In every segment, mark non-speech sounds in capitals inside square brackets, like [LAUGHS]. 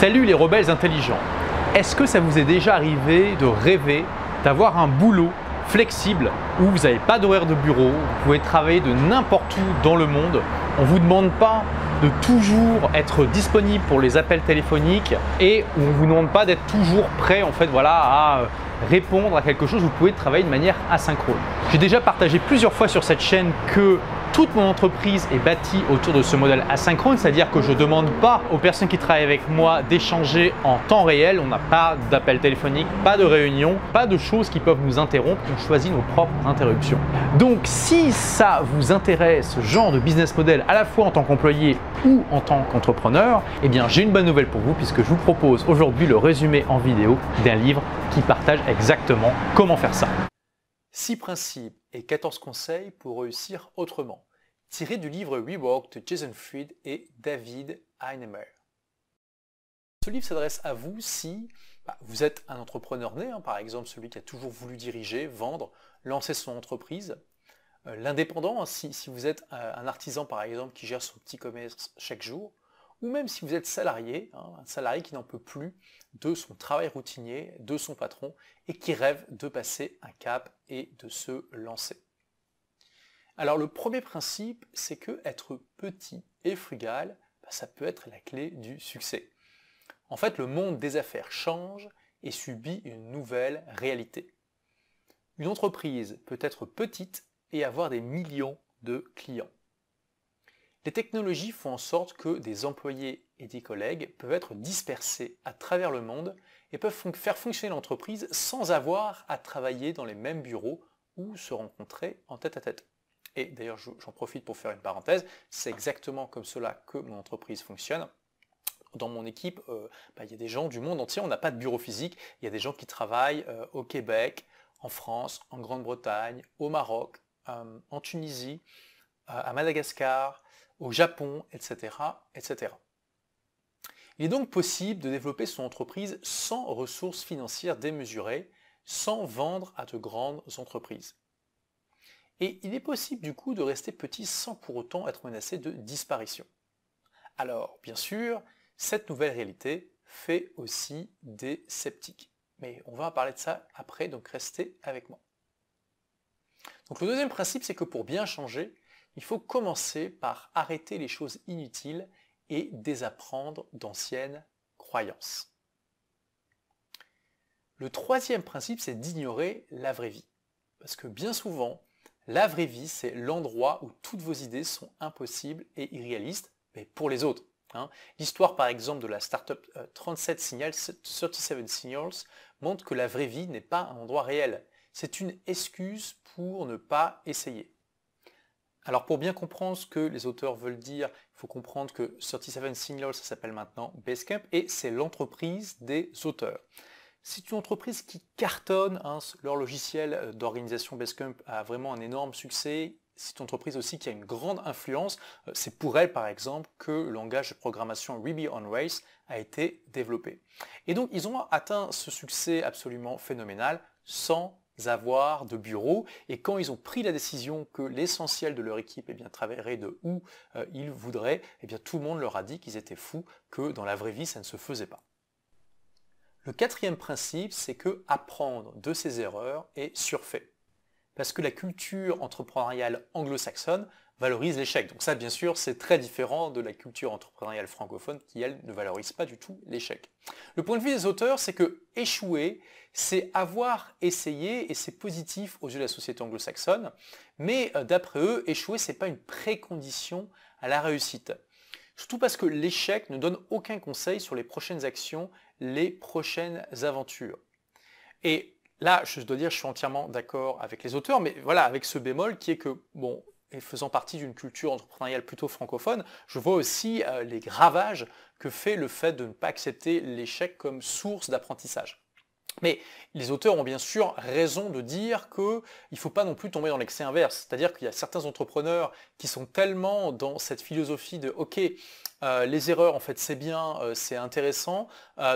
Salut les rebelles intelligents. Est-ce que ça vous est déjà arrivé de rêver d'avoir un boulot flexible où vous n'avez pas d'horaire de bureau, vous pouvez travailler de n'importe où dans le monde. On ne vous demande pas de toujours être disponible pour les appels téléphoniques et on ne vous demande pas d'être toujours prêt en fait voilà à répondre à quelque chose, vous pouvez travailler de manière asynchrone. J'ai déjà partagé plusieurs fois sur cette chaîne que toute mon entreprise est bâtie autour de ce modèle asynchrone, c'est-à-dire que je ne demande pas aux personnes qui travaillent avec moi d'échanger en temps réel. On n'a pas d'appel téléphonique, pas de réunion, pas de choses qui peuvent nous interrompre. On choisit nos propres interruptions. Donc si ça vous intéresse, ce genre de business model, à la fois en tant qu'employé ou en tant qu'entrepreneur, eh bien j'ai une bonne nouvelle pour vous puisque je vous propose aujourd'hui le résumé en vidéo d'un livre qui partage exactement comment faire ça. 6 principes et 14 conseils pour réussir autrement, tirés du livre Rework de Jason Fried et David Heinemer. Ce livre s'adresse à vous si bah, vous êtes un entrepreneur né, hein, par exemple celui qui a toujours voulu diriger, vendre, lancer son entreprise. Euh, l'indépendant, hein, si, vous êtes euh, un artisan par exemple qui gère son petit commerce chaque jour, ou même si vous êtes salarié, hein, un salarié qui n'en peut plus de son travail routinier, de son patron, et qui rêve de passer un cap et de se lancer. Alors le premier principe, c'est que être petit et frugal, bah, ça peut être la clé du succès. En fait, le monde des affaires change et subit une nouvelle réalité. Une entreprise peut être petite et avoir des millions de clients. Les technologies font en sorte que des employés et des collègues peuvent être dispersés à travers le monde et peuvent faire fonctionner l'entreprise sans avoir à travailler dans les mêmes bureaux ou se rencontrer en tête à tête. Et d'ailleurs, j'en profite pour faire une parenthèse, c'est exactement comme cela que mon entreprise fonctionne dans mon équipe, euh, bah, il y a des gens du monde entier, on n'a pas de bureau physique, il y a des gens qui travaillent euh, au Québec, en France, en Grande-Bretagne, au Maroc, euh, en Tunisie, à Madagascar, au Japon, etc., etc. Il est donc possible de développer son entreprise sans ressources financières démesurées, sans vendre à de grandes entreprises. Et il est possible du coup de rester petit sans pour autant être menacé de disparition. Alors, bien sûr, cette nouvelle réalité fait aussi des sceptiques. Mais on va en parler de ça après, donc restez avec moi. Donc le deuxième principe, c'est que pour bien changer, il faut commencer par arrêter les choses inutiles et désapprendre d'anciennes croyances. Le troisième principe, c'est d'ignorer la vraie vie. Parce que bien souvent, la vraie vie, c'est l'endroit où toutes vos idées sont impossibles et irréalistes, mais pour les autres. Hein. L'histoire par exemple de la startup 37 euh, Signals, 37 Signals montre que la vraie vie n'est pas un endroit réel. C'est une excuse pour ne pas essayer. Alors pour bien comprendre ce que les auteurs veulent dire, il faut comprendre que 37 Signals, ça s'appelle maintenant Basecamp, et c'est l'entreprise des auteurs. C'est une entreprise qui cartonne, hein, leur logiciel euh, d'organisation Basecamp a vraiment un énorme succès, c'est une entreprise aussi qui a une grande influence. Euh, c'est pour elle, par exemple, que le langage de programmation Ruby on Rails a été développé. Et donc, ils ont atteint ce succès absolument phénoménal sans avoir de bureau. Et quand ils ont pris la décision que l'essentiel de leur équipe est eh bien, travaillerait de où euh, ils voudraient, et eh bien, tout le monde leur a dit qu'ils étaient fous, que dans la vraie vie, ça ne se faisait pas. Le quatrième principe, c'est que apprendre de ses erreurs est surfait. Parce que la culture entrepreneuriale anglo-saxonne valorise l'échec. Donc ça, bien sûr, c'est très différent de la culture entrepreneuriale francophone qui, elle, ne valorise pas du tout l'échec. Le point de vue des auteurs, c'est que échouer, c'est avoir essayé et c'est positif aux yeux de la société anglo-saxonne, mais euh, d'après eux, échouer, c'est pas une précondition à la réussite. Surtout parce que l'échec ne donne aucun conseil sur les prochaines actions, les prochaines aventures. Et là, je dois dire, je suis entièrement d'accord avec les auteurs, mais voilà, avec ce bémol qui est que, bon, et faisant partie d'une culture entrepreneuriale plutôt francophone, je vois aussi euh, les gravages que fait le fait de ne pas accepter l'échec comme source d'apprentissage. Mais les auteurs ont bien sûr raison de dire qu'il ne faut pas non plus tomber dans l'excès inverse. C'est-à-dire qu'il y a certains entrepreneurs qui sont tellement dans cette philosophie de OK, euh, les erreurs en fait c'est bien, euh, c'est intéressant,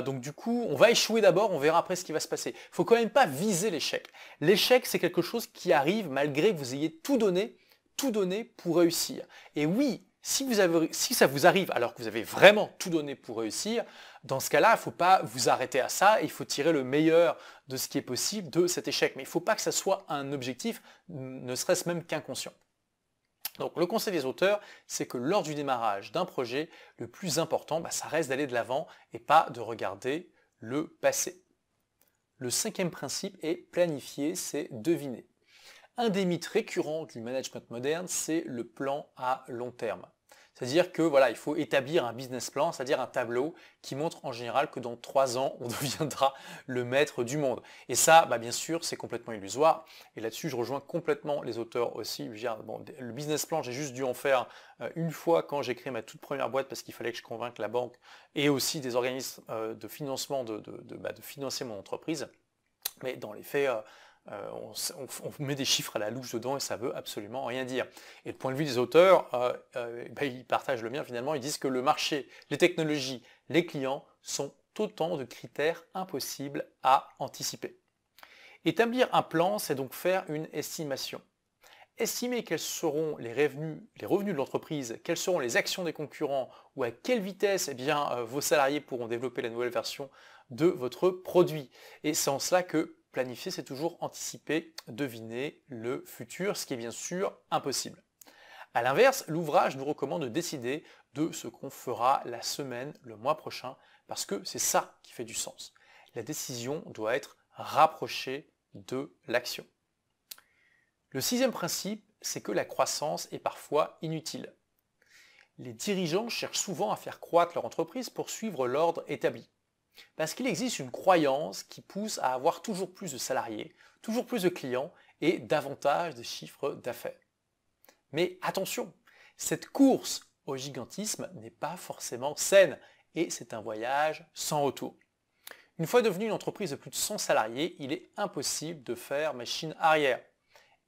donc du coup on va échouer d'abord, on verra après ce qui va se passer. Il faut quand même pas viser l'échec. L'échec c'est quelque chose qui arrive malgré que vous ayez tout donné tout donner pour réussir. Et oui, si, vous avez, si ça vous arrive alors que vous avez vraiment tout donné pour réussir, dans ce cas-là, il ne faut pas vous arrêter à ça, il faut tirer le meilleur de ce qui est possible de cet échec. Mais il ne faut pas que ça soit un objectif, ne serait-ce même qu'inconscient. Donc le conseil des auteurs, c'est que lors du démarrage d'un projet, le plus important, bah, ça reste d'aller de l'avant et pas de regarder le passé. Le cinquième principe est planifier, c'est deviner. Un des mythes récurrents du management moderne, c'est le plan à long terme. C'est-à-dire que voilà, il faut établir un business plan, c'est-à-dire un tableau qui montre en général que dans trois ans, on [LAUGHS] deviendra le maître du monde. Et ça, bah, bien sûr, c'est complètement illusoire. Et là-dessus, je rejoins complètement les auteurs aussi. le business plan, j'ai juste dû en faire euh, une fois quand j'ai créé ma toute première boîte parce qu'il fallait que je convainque la banque et aussi des organismes euh, de financement de, bah, de financer mon entreprise. Mais dans les faits, euh, euh, on, met des chiffres à la louche dedans et ça veut absolument rien dire. Et le point de vue des auteurs, euh, euh, ben, ils partagent le mien finalement, ils disent que le marché, les technologies, les clients sont autant de critères impossibles à anticiper. Établir un plan, c'est donc faire une estimation. Estimer quels seront les revenus, les revenus de l'entreprise, quelles seront les actions des concurrents ou à quelle vitesse eh bien, vos salariés pourront développer la nouvelle version de votre produit. Et c'est en cela que Planifier, c'est toujours anticiper, deviner le futur, ce qui est bien sûr impossible. A l'inverse, l'ouvrage nous recommande de décider de ce qu'on fera la semaine, le mois prochain, parce que c'est ça qui fait du sens. La décision doit être rapprochée de l'action. Le sixième principe, c'est que la croissance est parfois inutile. Les dirigeants cherchent souvent à faire croître leur entreprise pour suivre l'ordre établi. Parce qu'il existe une croyance qui pousse à avoir toujours plus de salariés, toujours plus de clients et davantage de chiffres d'affaires. Mais attention, cette course au gigantisme n'est pas forcément saine et c'est un voyage sans retour. Une fois devenue une entreprise de plus de 100 salariés, il est impossible de faire machine arrière.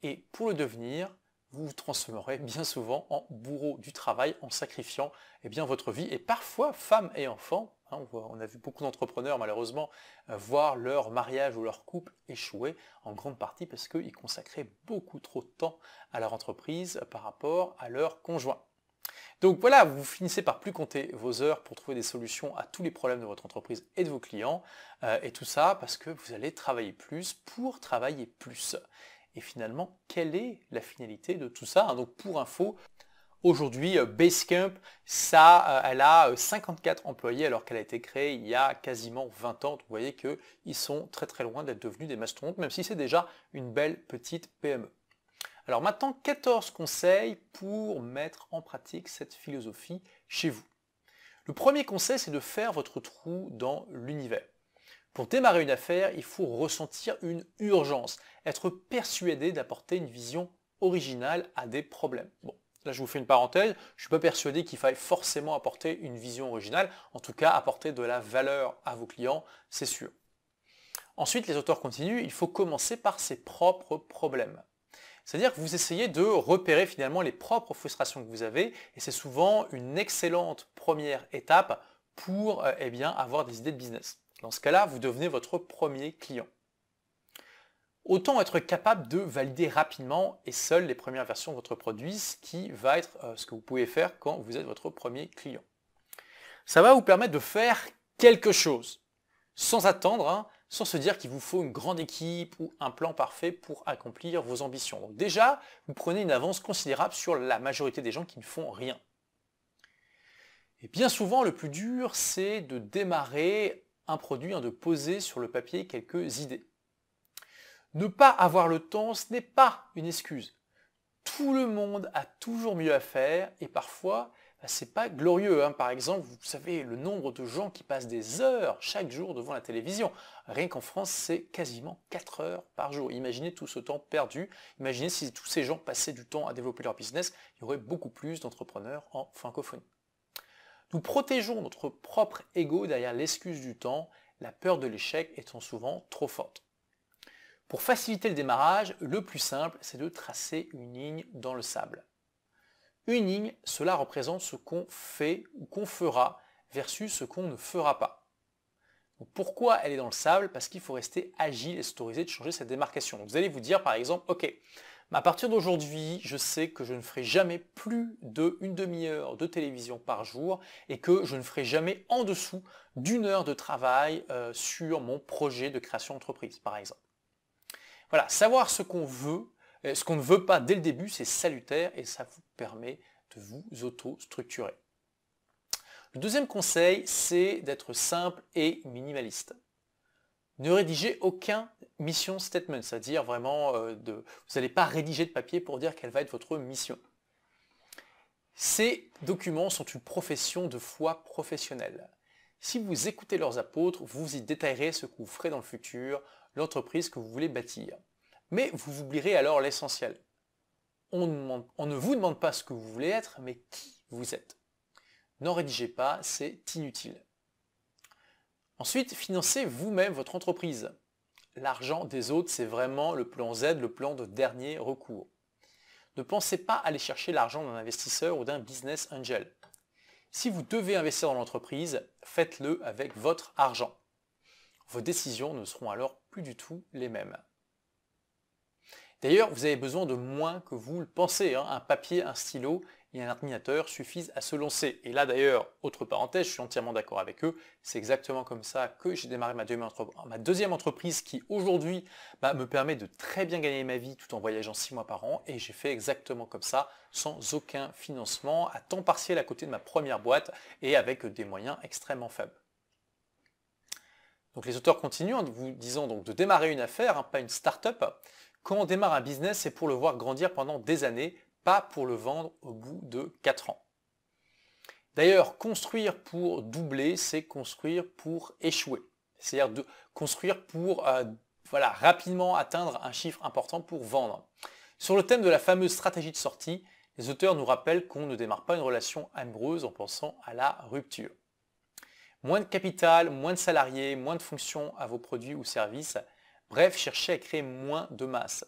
Et pour le devenir, vous vous transformerez bien souvent en bourreau du travail en sacrifiant eh bien, votre vie et parfois femme et enfants. Hein, on a vu beaucoup d'entrepreneurs malheureusement euh, voir leur mariage ou leur couple échouer en grande partie parce qu'ils consacraient beaucoup trop de temps à leur entreprise par rapport à leur conjoint. Donc voilà, vous finissez par plus compter vos heures pour trouver des solutions à tous les problèmes de votre entreprise et de vos clients. Euh, et tout ça parce que vous allez travailler plus pour travailler plus. Et finalement, quelle est la finalité de tout ça hein Donc pour info, aujourd'hui, euh, Basecamp, ça, euh, elle a 54 euh, employés alors qu'elle a été créée il y a quasiment 20 ans. vous voyez qu'ils sont très très loin d'être devenus des mastodontes, même si c'est déjà une belle petite PME. Alors maintenant, 14 conseils pour mettre en pratique cette philosophie chez vous. Le premier conseil, c'est de faire votre trou dans l'univers. Pour démarrer une affaire, il faut ressentir une urgence, être persuadé d'apporter une vision originale à des problèmes. Bon, là je vous fais une parenthèse, je ne suis pas persuadé qu'il faille forcément apporter une vision originale, en tout cas apporter de la valeur à vos clients, c'est sûr. Ensuite, les auteurs continuent, il faut commencer par ses propres problèmes. C'est-à-dire que vous essayez de repérer finalement les propres frustrations que vous avez, et c'est souvent une excellente première étape pour euh, eh bien, avoir des idées de business. Dans ce cas-là, vous devenez votre premier client. Autant être capable de valider rapidement et seul les premières versions de votre produit, ce qui va être euh, ce que vous pouvez faire quand vous êtes votre premier client. Ça va vous permettre de faire quelque chose, sans attendre, hein, sans se dire qu'il vous faut une grande équipe ou un plan parfait pour accomplir vos ambitions. Donc déjà, vous prenez une avance considérable sur la majorité des gens qui ne font rien. Et bien souvent, le plus dur, c'est de démarrer un produit, hein, de poser sur le papier quelques idées. Ne pas avoir le temps, ce n'est pas une excuse. Tout le monde a toujours mieux à faire et parfois, bah, c'est pas glorieux. Hein. Par exemple, vous savez le nombre de gens qui passent des heures chaque jour devant la télévision. Rien qu'en France, c'est quasiment 4 heures par jour. Imaginez tout ce temps perdu. Imaginez si tous ces gens passaient du temps à développer leur business, il y aurait beaucoup plus d'entrepreneurs en francophonie. Nous protégeons notre propre ego derrière l'excuse du temps, la peur de l'échec étant souvent trop forte. Pour faciliter le démarrage, le plus simple, c'est de tracer une ligne dans le sable. Une ligne, cela représente ce qu'on fait ou qu'on fera versus ce qu'on ne fera pas. pourquoi elle est dans le sable Parce qu'il faut rester agile et s'autoriser de changer cette démarcation. vous allez vous dire par exemple, ok, à partir d'aujourd'hui, je sais que je ne ferai jamais plus de demi-heure de télévision par jour et que je ne ferai jamais en dessous d'une heure de travail euh, sur mon projet de création d'entreprise, par exemple. Voilà, savoir ce qu'on veut, euh, ce qu'on ne veut pas dès le début, c'est salutaire et ça vous permet de vous auto-structurer. Le deuxième conseil, c'est d'être simple et minimaliste. Ne rédigez aucun mission statement, c'est-à-dire vraiment, euh, de, vous n'allez pas rédiger de papier pour dire quelle va être votre mission. Ces documents sont une profession de foi professionnelle. Si vous écoutez leurs apôtres, vous y détaillerez ce que vous ferez dans le futur, l'entreprise que vous voulez bâtir. Mais vous oublierez alors l'essentiel. on ne vous demande pas ce que vous voulez être, mais qui vous êtes. N'en rédigez pas, c'est inutile. Ensuite, financez vous-même votre entreprise. L'argent des autres, c'est vraiment le plan Z, le plan de dernier recours. Ne pensez pas aller chercher l'argent d'un investisseur ou d'un business angel. Si vous devez investir dans l'entreprise, faites-le avec votre argent. Vos décisions ne seront alors plus du tout les mêmes. D'ailleurs, vous avez besoin de moins que vous le pensez, hein. un papier, un stylo et un ordinateur suffisent à se lancer. Et là d'ailleurs, autre parenthèse, je suis entièrement d'accord avec eux, c'est exactement comme ça que j'ai démarré ma deuxième, entreprise qui aujourd'hui bah, me permet de très bien gagner ma vie tout en voyageant six mois par an et j'ai fait exactement comme ça sans aucun financement, à temps partiel à côté de ma première boîte et avec des moyens extrêmement faibles. Donc les auteurs continuent en vous disant donc de démarrer une affaire, hein, pas une start-up. Quand on démarre un business, c'est pour le voir grandir pendant des années, pas pour le vendre au bout de 4 ans. D'ailleurs, construire pour doubler, c'est construire pour échouer. C'est-à-dire construire pour euh, voilà, rapidement atteindre un chiffre important pour vendre. Sur le thème de la fameuse stratégie de sortie, les auteurs nous rappellent qu'on ne démarre pas une relation amoureuse en pensant à la rupture. Moins de capital, moins de salariés, moins de fonctions à vos produits ou services. Bref, cherchez à créer moins de masse.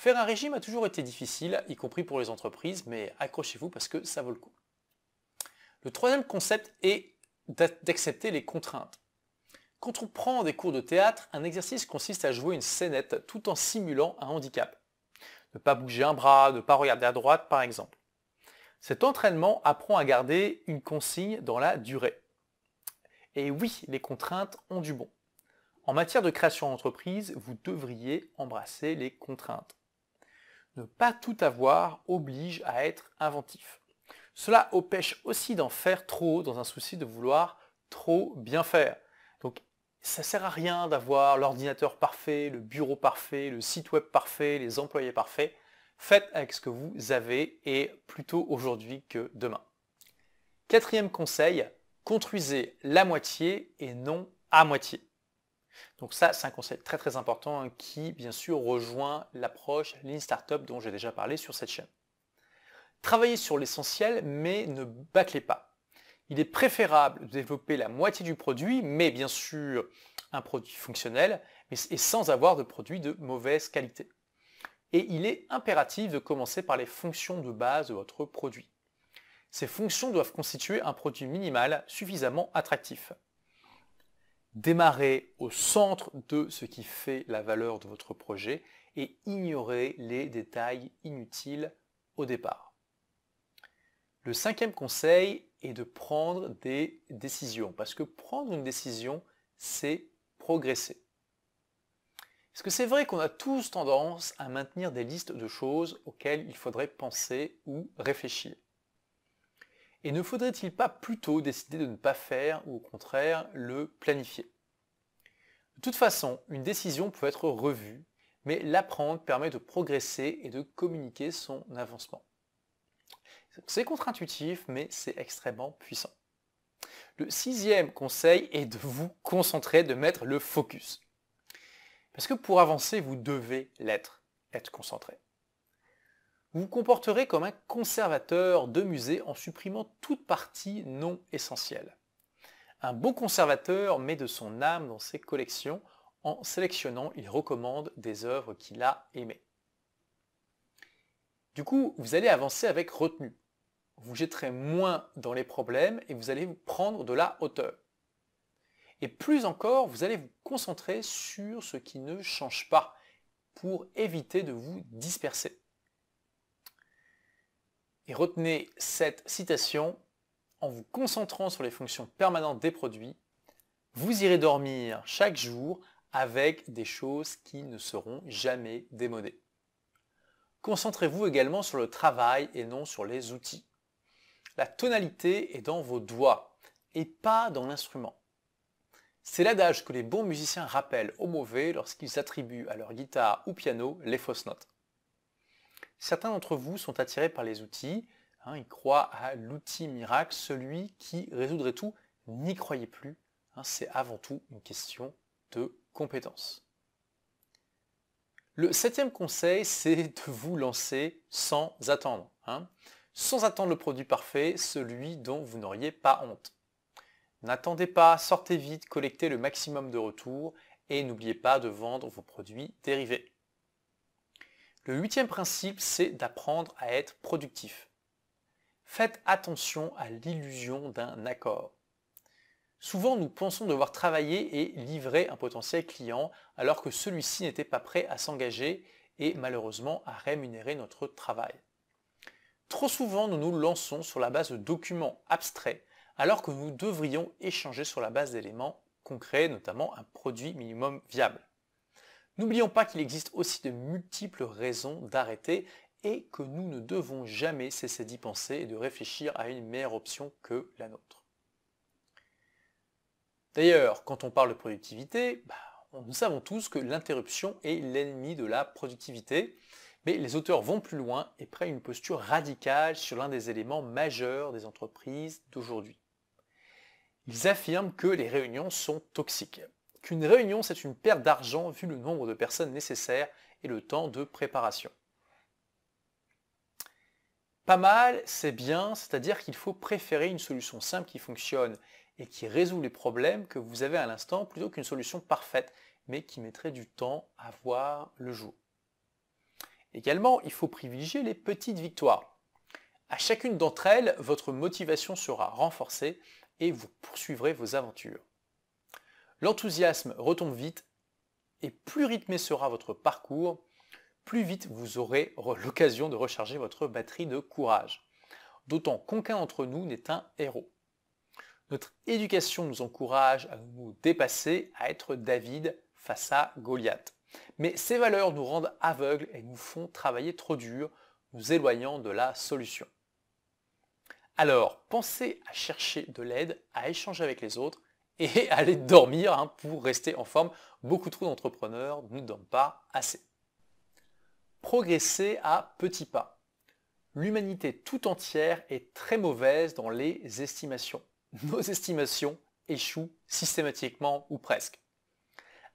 Faire un régime a toujours été difficile, y compris pour les entreprises, mais accrochez-vous parce que ça vaut le coup. Le troisième concept est d'accepter les contraintes. Quand on prend des cours de théâtre, un exercice consiste à jouer une scénette tout en simulant un handicap. Ne pas bouger un bras, ne pas regarder à droite par exemple. Cet entraînement apprend à garder une consigne dans la durée. Et oui, les contraintes ont du bon. En matière de création d'entreprise, vous devriez embrasser les contraintes ne pas tout avoir oblige à être inventif. Cela empêche aussi d'en faire trop dans un souci de vouloir trop bien faire. Donc ça sert à rien d'avoir l'ordinateur parfait, le bureau parfait, le site web parfait, les employés parfaits. Faites avec ce que vous avez et plutôt aujourd'hui que demain. Quatrième conseil, construisez la moitié et non à moitié. Donc ça, c'est un conseil très très important hein, qui, bien sûr, rejoint l'approche Lean Startup dont j'ai déjà parlé sur cette chaîne. Travaillez sur l'essentiel, mais ne bâclez pas. Il est préférable de développer la moitié du produit, mais bien sûr un produit fonctionnel, mais, et sans avoir de produit de mauvaise qualité. Et il est impératif de commencer par les fonctions de base de votre produit. Ces fonctions doivent constituer un produit minimal suffisamment attractif. Démarrer au centre de ce qui fait la valeur de votre projet et ignorez les détails inutiles au départ. Le cinquième conseil est de prendre des décisions, parce que prendre une décision, c'est progresser. Est-ce que c'est vrai qu'on a tous tendance à maintenir des listes de choses auxquelles il faudrait penser ou réfléchir et ne faudrait-il pas plutôt décider de ne pas faire ou au contraire le planifier De toute façon, une décision peut être revue, mais l'apprendre permet de progresser et de communiquer son avancement. C'est contre-intuitif, mais c'est extrêmement puissant. Le sixième conseil est de vous concentrer, de mettre le focus. Parce que pour avancer, vous devez l'être, être concentré. Vous vous comporterez comme un conservateur de musée en supprimant toute partie non essentielle. Un bon conservateur met de son âme dans ses collections. En sélectionnant, il recommande des œuvres qu'il a aimées. Du coup, vous allez avancer avec retenue. Vous jetterez moins dans les problèmes et vous allez vous prendre de la hauteur. Et plus encore, vous allez vous concentrer sur ce qui ne change pas pour éviter de vous disperser. Et retenez cette citation, en vous concentrant sur les fonctions permanentes des produits, vous irez dormir chaque jour avec des choses qui ne seront jamais démodées. Concentrez-vous également sur le travail et non sur les outils. La tonalité est dans vos doigts et pas dans l'instrument. C'est l'adage que les bons musiciens rappellent aux mauvais lorsqu'ils attribuent à leur guitare ou piano les fausses notes. Certains d'entre vous sont attirés par les outils, hein, ils croient à l'outil miracle, celui qui résoudrait tout, n'y croyez plus, hein, c'est avant tout une question de compétence. Le septième conseil, c'est de vous lancer sans attendre. Hein. sans attendre le produit parfait, celui dont vous n'auriez pas honte. N'attendez pas, sortez vite, collectez le maximum de retours et n'oubliez pas de vendre vos produits dérivés. Le huitième principe, c'est d'apprendre à être productif. Faites attention à l'illusion d'un accord. Souvent, nous pensons devoir travailler et livrer un potentiel client alors que celui-ci n'était pas prêt à s'engager et malheureusement à rémunérer notre travail. Trop souvent, nous nous lançons sur la base de documents abstraits alors que nous devrions échanger sur la base d'éléments concrets, notamment un produit minimum viable. N'oublions pas qu'il existe aussi de multiples raisons d'arrêter et que nous ne devons jamais cesser d'y penser et de réfléchir à une meilleure option que la nôtre. D'ailleurs, quand on parle de productivité, bah, nous savons tous que l'interruption est l'ennemi de la productivité, mais les auteurs vont plus loin et prennent une posture radicale sur l'un des éléments majeurs des entreprises d'aujourd'hui. Ils affirment que les réunions sont toxiques qu'une réunion, c'est une perte d'argent vu le nombre de personnes nécessaires et le temps de préparation. Pas mal, c'est bien, c'est-à-dire qu'il faut préférer une solution simple qui fonctionne et qui résout les problèmes que vous avez à l'instant plutôt qu'une solution parfaite mais qui mettrait du temps à voir le jour. Également, il faut privilégier les petites victoires. À chacune d'entre elles, votre motivation sera renforcée et vous poursuivrez vos aventures. L'enthousiasme retombe vite et plus rythmé sera votre parcours, plus vite vous aurez [LAUGHS] l'occasion de recharger votre batterie de courage. D'autant qu'aucun d'entre nous n'est un héros. Notre éducation nous encourage à nous dépasser, à être David face à Goliath. Mais ces valeurs nous rendent aveugles et nous font travailler trop dur, nous éloignant de la solution. Alors, pensez à chercher de l'aide, à échanger avec les autres et [LAUGHS] aller dormir hein, pour rester en forme. Beaucoup trop d'entrepreneurs ne dorment pas assez. Progresser à petits pas. L'humanité tout entière est très mauvaise dans les estimations. [LAUGHS] Nos estimations échouent systématiquement ou presque.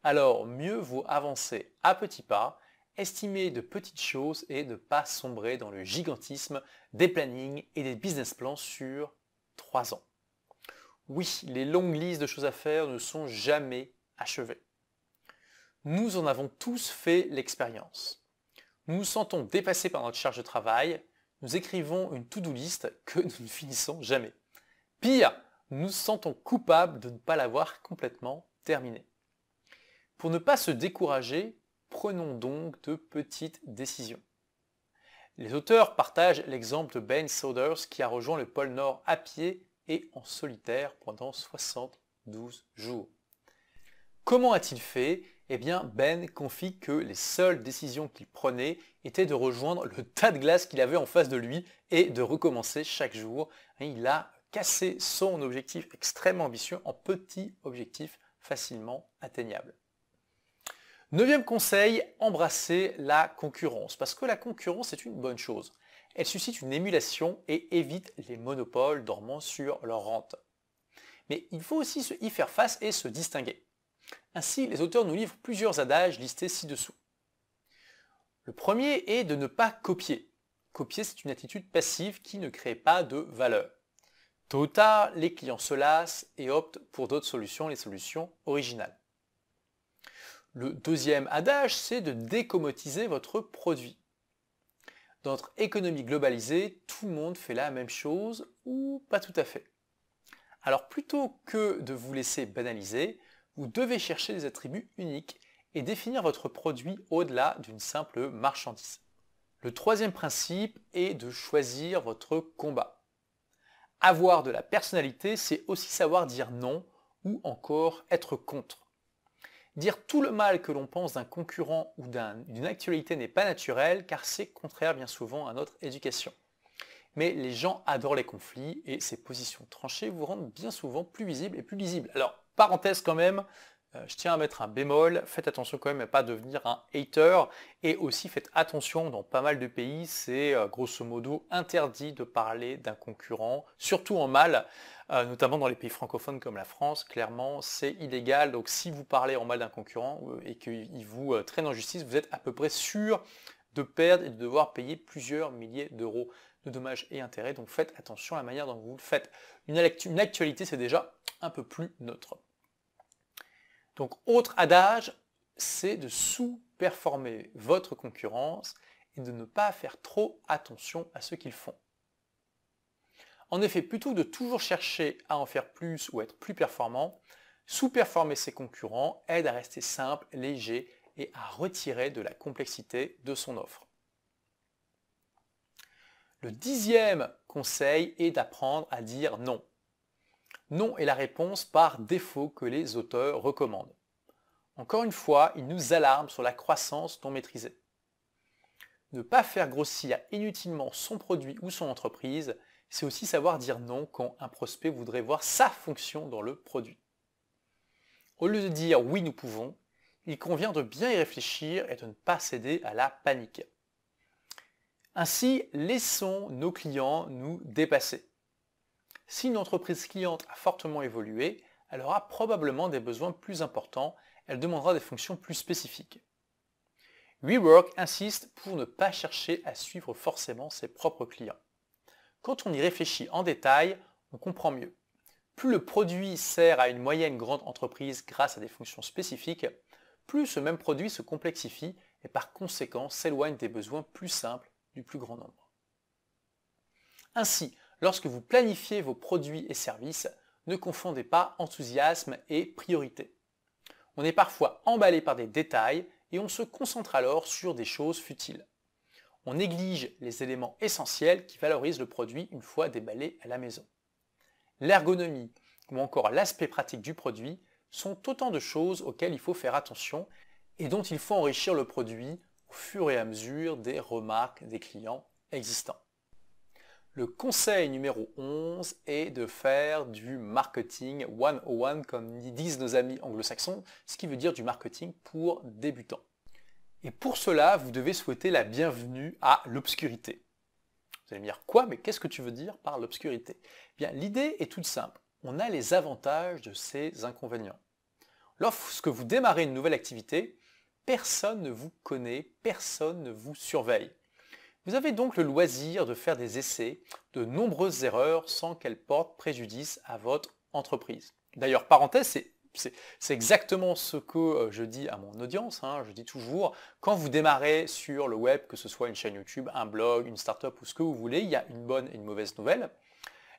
Alors mieux vaut avancer à petits pas, estimer de petites choses et ne pas sombrer dans le gigantisme des plannings et des business plans sur trois ans. Oui, les longues listes de choses à faire ne sont jamais achevées. Nous en avons tous fait l'expérience. Nous nous sentons dépassés par notre charge de travail, nous écrivons une to-do list que nous ne finissons jamais. Pire, nous nous sentons coupables de ne pas l'avoir complètement terminée. Pour ne pas se décourager, prenons donc de petites décisions. Les auteurs partagent l'exemple de Ben Saunders qui a rejoint le pôle Nord à pied et en solitaire pendant 72 jours. Comment a-t-il fait Eh bien, Ben confie que les seules décisions qu'il prenait étaient de rejoindre le tas de glace qu'il avait en face de lui et de recommencer chaque jour. Il a cassé son objectif extrêmement ambitieux en petits objectifs facilement atteignables. Neuvième conseil, embrasser la concurrence, parce que la concurrence est une bonne chose. Elle suscite une émulation et évite les monopoles dormant sur leur rente. Mais il faut aussi y faire face et se distinguer. Ainsi, les auteurs nous livrent plusieurs adages listés ci-dessous. Le premier est de ne pas copier. Copier, c'est une attitude passive qui ne crée pas de valeur. Tôt ou tard, les clients se lassent et optent pour d'autres solutions, les solutions originales. Le deuxième adage, c'est de décommodiser votre produit. Dans notre économie globalisée, tout le monde fait la même chose ou pas tout à fait. Alors plutôt que de vous laisser banaliser, vous devez chercher des attributs uniques et définir votre produit au-delà d'une simple marchandise. Le troisième principe est de choisir votre combat. Avoir de la personnalité, c'est aussi savoir dire non ou encore être contre. Dire tout le mal que l'on pense d'un concurrent ou d'une actualité n'est pas naturel car c'est contraire bien souvent à notre éducation. Mais les gens adorent les conflits et ces positions tranchées vous rendent bien souvent plus visibles et plus lisible. Alors, parenthèse quand même, euh, je tiens à mettre un bémol, faites attention quand même à ne pas devenir un hater et aussi faites attention dans pas mal de pays, c'est euh, grosso modo interdit de parler d'un concurrent, surtout en mal. Euh, notamment dans les pays francophones comme la France, clairement c'est illégal. Donc si vous parlez en mal d'un concurrent euh, et qu'il vous euh, traîne en justice, vous êtes à peu près sûr de perdre et de devoir payer plusieurs milliers d'euros de dommages et intérêts. Donc faites attention à la manière dont vous le faites. Une, actualité, c'est déjà un peu plus neutre. Donc autre adage, c'est de sous-performer votre concurrence et de ne pas faire trop attention à ce qu'ils font. En effet, plutôt que de toujours chercher à en faire plus ou être plus performant, sous-performer ses concurrents aide à rester simple, léger et à retirer de la complexité de son offre. Le dixième conseil est d'apprendre à dire non. Non est la réponse par défaut que les auteurs recommandent. Encore une fois, ils nous alarme sur la croissance non maîtrisée. Ne pas faire grossir inutilement son produit ou son entreprise c'est aussi savoir dire non quand un prospect voudrait voir sa fonction dans le produit. Au lieu de dire oui nous pouvons, il convient de bien y réfléchir et de ne pas céder à la panique. Ainsi, laissons nos clients nous dépasser. Si une entreprise cliente a fortement évolué, elle aura probablement des besoins plus importants, elle demandera des fonctions plus spécifiques. WeWork insiste pour ne pas chercher à suivre forcément ses propres clients. Quand on y réfléchit en détail, on comprend mieux. Plus le produit sert à une moyenne grande entreprise grâce à des fonctions spécifiques, plus ce même produit se complexifie et par conséquent s'éloigne des besoins plus simples du plus grand nombre. Ainsi, lorsque vous planifiez vos produits et services, ne confondez pas enthousiasme et priorité. On est parfois emballé par des détails et on se concentre alors sur des choses futiles on néglige les éléments essentiels qui valorisent le produit une fois déballé à la maison. L'ergonomie ou encore l'aspect pratique du produit sont autant de choses auxquelles il faut faire attention et dont il faut enrichir le produit au fur et à mesure des remarques des clients existants. Le conseil numéro 11 est de faire du marketing 101 comme disent nos amis anglo-saxons, ce qui veut dire du marketing pour débutants. Et pour cela, vous devez souhaiter la bienvenue à l'obscurité. Vous allez me dire quoi, mais qu'est-ce que tu veux dire par l'obscurité eh Bien, l'idée est toute simple. On a les avantages de ces inconvénients. Lorsque vous démarrez une nouvelle activité, personne ne vous connaît, personne ne vous surveille. Vous avez donc le loisir de faire des essais, de nombreuses erreurs sans qu'elles portent préjudice à votre entreprise. D'ailleurs, parenthèse, c'est c'est exactement ce que euh, je dis à mon audience. Hein. Je dis toujours, quand vous démarrez sur le web, que ce soit une chaîne YouTube, un blog, une startup ou ce que vous voulez, il y a une bonne et une mauvaise nouvelle.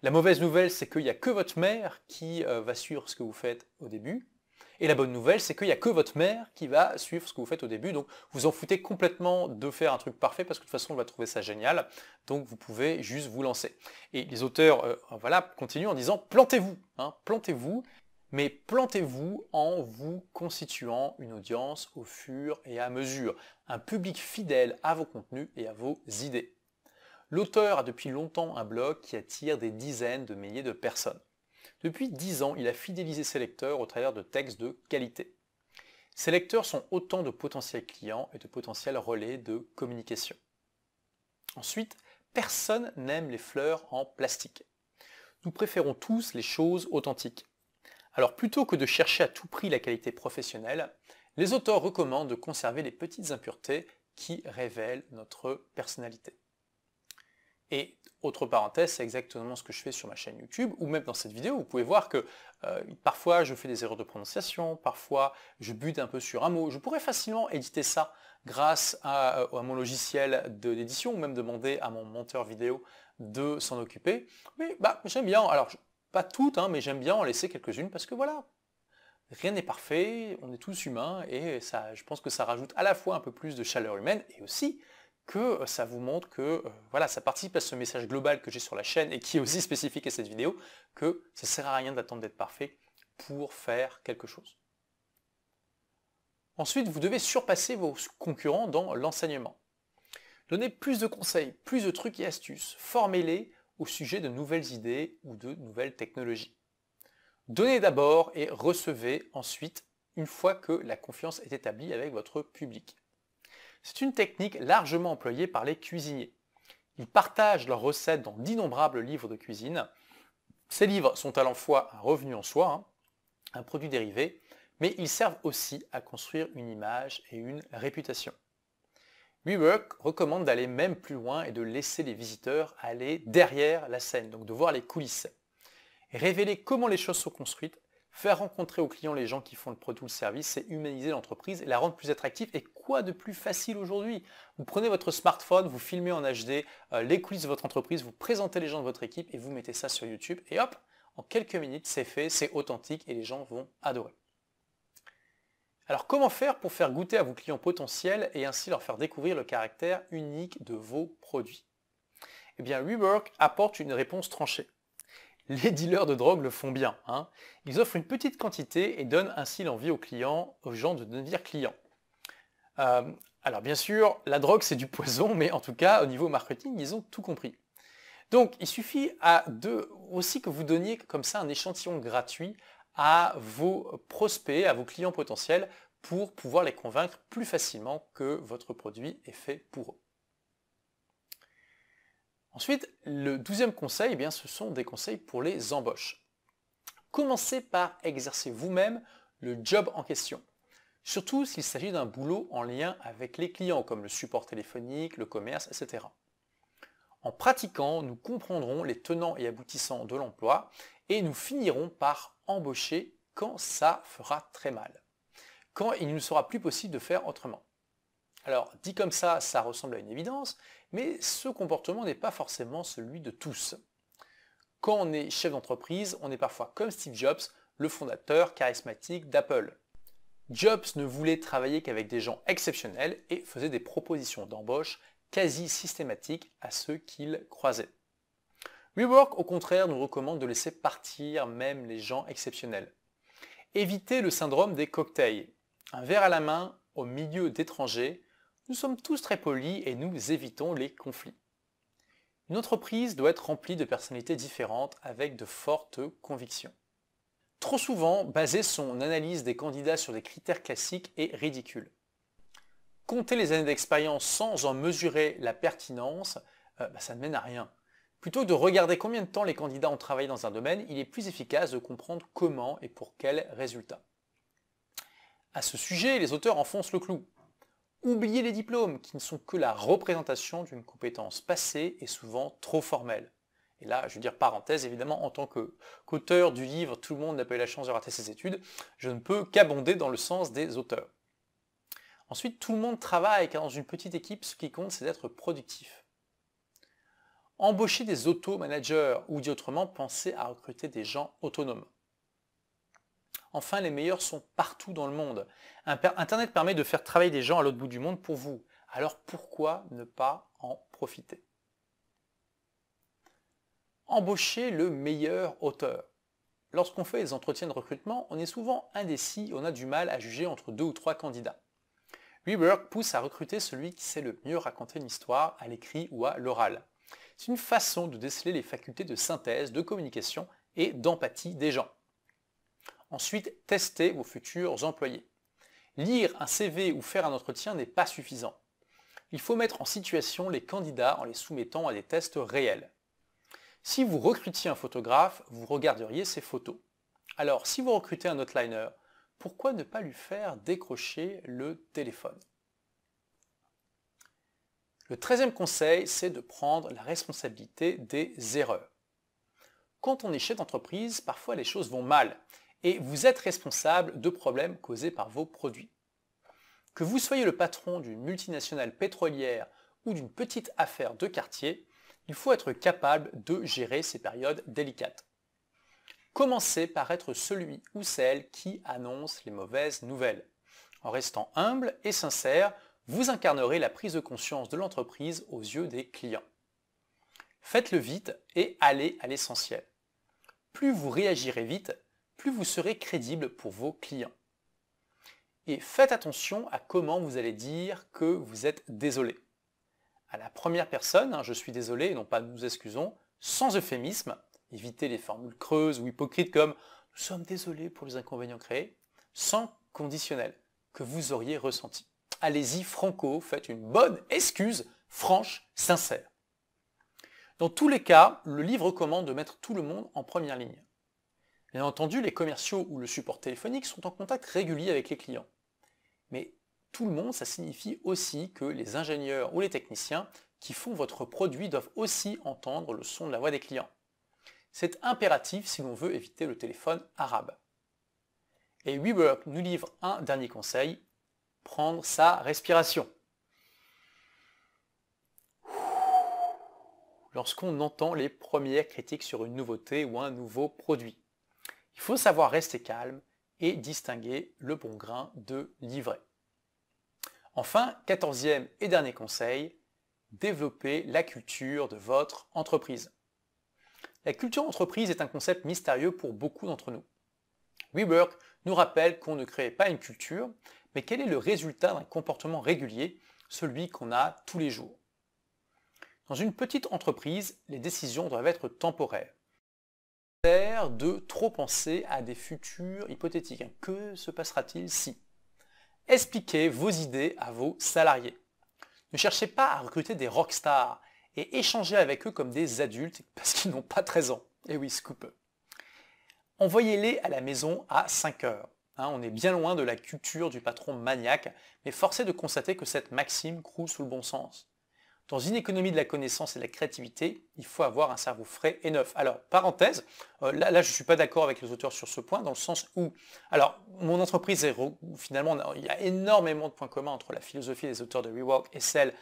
La mauvaise nouvelle, c'est qu'il n'y a que votre mère qui euh, va suivre ce que vous faites au début. Et la bonne nouvelle, c'est qu'il n'y a que votre mère qui va suivre ce que vous faites au début. Donc vous en foutez complètement de faire un truc parfait parce que de toute façon, on va trouver ça génial. Donc vous pouvez juste vous lancer. Et les auteurs euh, voilà, continuent en disant plantez-vous. Hein. plantez-vous mais plantez-vous en vous constituant une audience au fur et à mesure, un public fidèle à vos contenus et à vos idées. L'auteur a depuis longtemps un blog qui attire des dizaines de milliers de personnes. Depuis dix ans, il a fidélisé ses lecteurs au travers de textes de qualité. Ses lecteurs sont autant de potentiels clients et de potentiels relais de communication. Ensuite, personne n'aime les fleurs en plastique. Nous préférons tous les choses authentiques. Alors plutôt que de chercher à tout prix la qualité professionnelle, les auteurs recommandent de conserver les petites impuretés qui révèlent notre personnalité. Et autre parenthèse, c'est exactement ce que je fais sur ma chaîne YouTube, ou même dans cette vidéo, vous pouvez voir que euh, parfois je fais des erreurs de prononciation, parfois je bute un peu sur un mot. Je pourrais facilement éditer ça grâce à, euh, mon logiciel d'édition, ou même demander à mon monteur vidéo de s'en occuper. Mais bah, j'aime bien, alors pas toutes, hein, mais j'aime bien en laisser quelques-unes parce que voilà, rien n'est parfait, on est tous humains et ça, je pense que ça rajoute à la fois un peu plus de chaleur humaine et aussi que euh, ça vous montre que euh, voilà, ça participe à ce message global que j'ai sur la chaîne et qui est aussi [LAUGHS] spécifique à cette vidéo, que ça sert à rien d'attendre d'être parfait pour faire quelque chose. Ensuite, vous devez surpasser vos concurrents dans l'enseignement. Donnez plus de conseils, plus de trucs et astuces, formez-les, au sujet de nouvelles idées ou de nouvelles technologies. Donnez d'abord et recevez ensuite une fois que la confiance est établie avec votre public. C'est une technique largement employée par les cuisiniers. Ils partagent leurs recettes dans d'innombrables livres de cuisine. Ces livres sont à la fois un revenu en soi, hein, un produit dérivé, mais ils servent aussi à construire une image et une réputation. WeWork recommande d'aller même plus loin et de laisser les visiteurs aller derrière la scène, donc de voir les coulisses. Révéler comment les choses sont construites, faire rencontrer aux clients les gens qui font le produit ou le service, c'est humaniser l'entreprise et la rendre plus attractive. Et quoi de plus facile aujourd'hui Vous prenez votre smartphone, vous filmez en HD euh, les coulisses de votre entreprise, vous présentez les gens de votre équipe et vous mettez ça sur YouTube et hop, en quelques minutes, c'est fait, c'est authentique et les gens vont adorer. Alors comment faire pour faire goûter à vos clients potentiels et ainsi leur faire découvrir le caractère unique de vos produits Eh bien Rework apporte une réponse tranchée. Les dealers de drogue le font bien. Hein Ils offrent une petite quantité et donnent ainsi l'envie aux clients, aux gens de devenir clients. Euh, alors bien sûr, la drogue c'est du poison, mais en tout cas au niveau marketing, ils ont tout compris. Donc il suffit aussi que vous donniez comme ça un échantillon gratuit à vos prospects, à vos clients potentiels pour pouvoir les convaincre plus facilement que votre produit est fait pour eux. Ensuite, le douzième conseil, eh bien, ce sont des conseils pour les embauches. Commencez par exercer vous-même le job en question. Surtout s'il s'agit d'un boulot en lien avec les clients, comme le support téléphonique, le commerce, etc. En pratiquant, nous comprendrons les tenants et aboutissants de l'emploi et nous finirons par embaucher quand ça fera très mal, quand il ne sera plus possible de faire autrement. Alors, dit comme ça, ça ressemble à une évidence, mais ce comportement n'est pas forcément celui de tous. Quand on est chef d'entreprise, on est parfois comme Steve Jobs, le fondateur charismatique d'Apple. Jobs ne voulait travailler qu'avec des gens exceptionnels et faisait des propositions d'embauche quasi systématiques à ceux qu'il croisait. WeWork, au contraire, nous recommande de laisser partir même les gens exceptionnels. Éviter le syndrome des cocktails. Un verre à la main, au milieu d'étrangers, nous sommes tous très polis et nous évitons les conflits. Une entreprise doit être remplie de personnalités différentes avec de fortes convictions. Trop souvent, baser son analyse des candidats sur des critères classiques est ridicule. Compter les années d'expérience sans en mesurer la pertinence, euh, bah, ça ne mène à rien. Plutôt que de regarder combien de temps les candidats ont travaillé dans un domaine, il est plus efficace de comprendre comment et pour quels résultats. À ce sujet, les auteurs enfoncent le clou. Oubliez les diplômes qui ne sont que la représentation d'une compétence passée et souvent trop formelle. Et là, je veux dire parenthèse, évidemment, en tant qu'auteur du livre Tout le monde n'a pas eu la chance de rater ses études, je ne peux qu'abonder dans le sens des auteurs. Ensuite, tout le monde travaille car dans une petite équipe, ce qui compte, c'est d'être productif. Embaucher des auto-managers ou dit autrement, penser à recruter des gens autonomes. Enfin, les meilleurs sont partout dans le monde. Internet permet de faire travailler des gens à l'autre bout du monde pour vous. Alors pourquoi ne pas en profiter Embaucher le meilleur auteur. Lorsqu'on fait des entretiens de recrutement, on est souvent indécis, on a du mal à juger entre deux ou trois candidats. WeWork pousse à recruter celui qui sait le mieux raconter une histoire à l'écrit ou à l'oral. C'est une façon de déceler les facultés de synthèse, de communication et d'empathie des gens. Ensuite, testez vos futurs employés. Lire un CV ou faire un entretien n'est pas suffisant. Il faut mettre en situation les candidats en les soumettant à des tests réels. Si vous recrutiez un photographe, vous regarderiez ses photos. Alors, si vous recrutez un outliner, pourquoi ne pas lui faire décrocher le téléphone le treizième conseil, c'est de prendre la responsabilité des erreurs. Quand on est chef d'entreprise, parfois les choses vont mal et vous êtes responsable de problèmes causés par vos produits. Que vous soyez le patron d'une multinationale pétrolière ou d'une petite affaire de quartier, il faut être capable de gérer ces périodes délicates. Commencez par être celui ou celle qui annonce les mauvaises nouvelles, en restant humble et sincère vous incarnerez la prise de conscience de l'entreprise aux yeux des clients. Faites-le vite et allez à l'essentiel. Plus vous réagirez vite, plus vous serez crédible pour vos clients. Et faites attention à comment vous allez dire que vous êtes désolé. À la première personne, hein, je suis désolé, et non pas nous excusons, sans euphémisme, évitez les formules creuses ou hypocrites comme nous sommes désolés pour les inconvénients créés, sans conditionnel que vous auriez ressenti allez-y franco, faites une bonne excuse, franche, sincère. Dans tous les cas, le livre recommande de mettre tout le monde en première ligne. Bien entendu, les commerciaux ou le support téléphonique sont en contact régulier avec les clients. Mais tout le monde, ça signifie aussi que les ingénieurs ou les techniciens qui font votre produit doivent aussi entendre le son de la voix des clients. C'est impératif si l'on veut éviter le téléphone arabe. Et WeWork nous livre un dernier conseil, prendre sa respiration. Lorsqu'on entend les premières critiques sur une nouveauté ou un nouveau produit, il faut savoir rester calme et distinguer le bon grain de l'ivraie. Enfin, quatorzième et dernier conseil, développer la culture de votre entreprise. La culture entreprise est un concept mystérieux pour beaucoup d'entre nous. WeWork nous rappelle qu'on ne crée pas une culture, mais quel est le résultat d'un comportement régulier, celui qu'on a tous les jours Dans une petite entreprise, les décisions doivent être temporaires. De trop penser à des futurs hypothétiques. Que se passera-t-il si Expliquez vos idées à vos salariés. Ne cherchez pas à recruter des rockstars et échangez avec eux comme des adultes parce qu'ils n'ont pas 13 ans. Et eh oui, scoop. Envoyez-les à la maison à 5 heures. Hein, on est bien loin de la culture du patron maniaque, mais force est de constater que cette maxime croule sous le bon sens. Dans une économie de la connaissance et de la créativité, il faut avoir un cerveau frais et neuf. Alors, parenthèse, euh, là, je ne suis pas d'accord avec les auteurs sur ce point, dans le sens où, alors, mon entreprise est finalement, il y a énormément de points communs entre la philosophie des auteurs de Rewalk et celle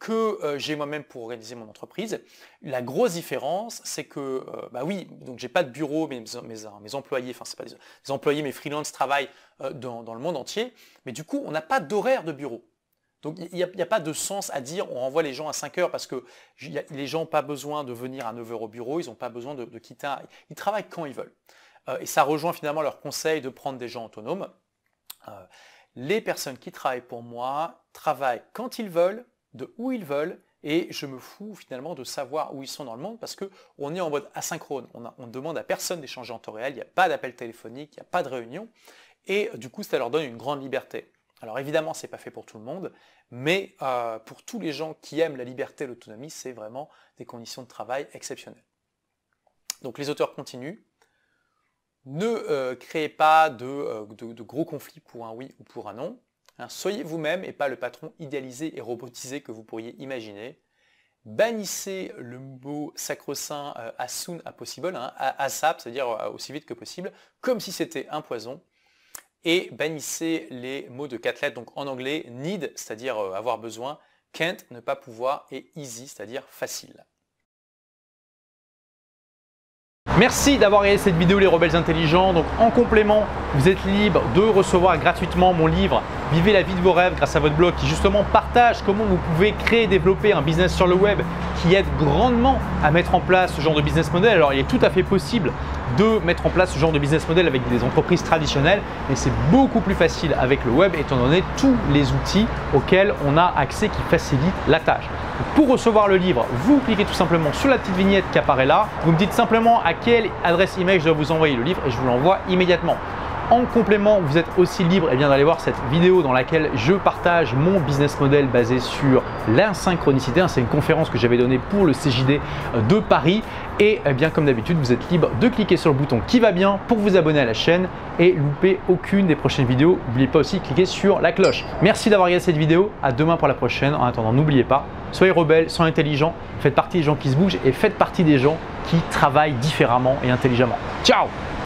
que euh, j'ai moi-même pour organiser mon entreprise. La grosse différence, c'est que, euh, bah oui, donc j'ai pas de bureau, euh, mes, employés, enfin c'est pas des, employés, mes freelances travaillent dans, le monde entier, mais du coup, on n'a pas d'horaire de bureau. Donc il n'y a, pas de sens à dire on renvoie les gens à 5 heures parce que les gens n'ont pas besoin de venir à 9 heures au bureau, ils n'ont pas besoin de, de quitter, ils travaillent quand ils veulent. et ça rejoint finalement leur conseil de prendre des gens autonomes. les personnes qui travaillent pour moi travaillent quand ils veulent, de où ils veulent et je me fous finalement de savoir où ils sont dans le monde parce que on est en mode asynchrone. On, demande à personne d'échanger en temps réel, il n'y a pas d'appel téléphonique, il n'y a pas de réunion et euh, du coup ça leur donne une grande liberté. Alors évidemment ce n'est pas fait pour tout le monde, mais euh, pour tous les gens qui aiment la liberté l'autonomie, c'est vraiment des conditions de travail exceptionnelles. Donc les auteurs continuent. Ne euh, créez pas de gros conflits pour un oui ou pour un non. Hein, soyez vous-même et pas le patron idéalisé et robotisé que vous pourriez imaginer. Bannissez le mot sacro-saint à euh, as soon as possible, hein, ASAP, c'est-à-dire euh, aussi vite que possible, comme si c'était un poison. Et bannissez les mots de quatre lettres, donc en anglais need, c'est-à-dire euh, avoir besoin, can't, ne pas pouvoir, et easy, c'est-à-dire facile. Merci d'avoir regardé cette vidéo les rebelles intelligents. Donc en complément, vous êtes libre de recevoir gratuitement mon livre Vivez la vie de vos rêves grâce à votre blog qui justement partage comment vous pouvez créer et développer un business sur le web qui aide grandement à mettre en place ce genre de business model. Alors il est tout à fait possible de mettre en place ce genre de business model avec des entreprises traditionnelles, mais c'est beaucoup plus facile avec le web étant donné tous les outils auxquels on a accès qui facilitent la tâche. Pour recevoir le livre, vous cliquez tout simplement sur la petite vignette qui apparaît là. Vous me dites simplement à quelle adresse email je dois vous envoyer le livre et je vous l'envoie immédiatement. En complément, vous êtes aussi libre et eh bien d'aller voir cette vidéo dans laquelle je partage mon business model basé sur l'insynchronicité. C'est une conférence que j'avais donnée pour le CJD de Paris. Et eh bien comme d'habitude, vous êtes libre de cliquer sur le bouton qui va bien pour vous abonner à la chaîne et louper aucune des prochaines vidéos. N'oubliez pas aussi de cliquer sur la cloche. Merci d'avoir regardé cette vidéo. À demain pour la prochaine. En attendant, n'oubliez pas, soyez rebelles, soyez intelligents, faites partie des gens qui se bougent et faites partie des gens qui travaillent différemment et intelligemment. Ciao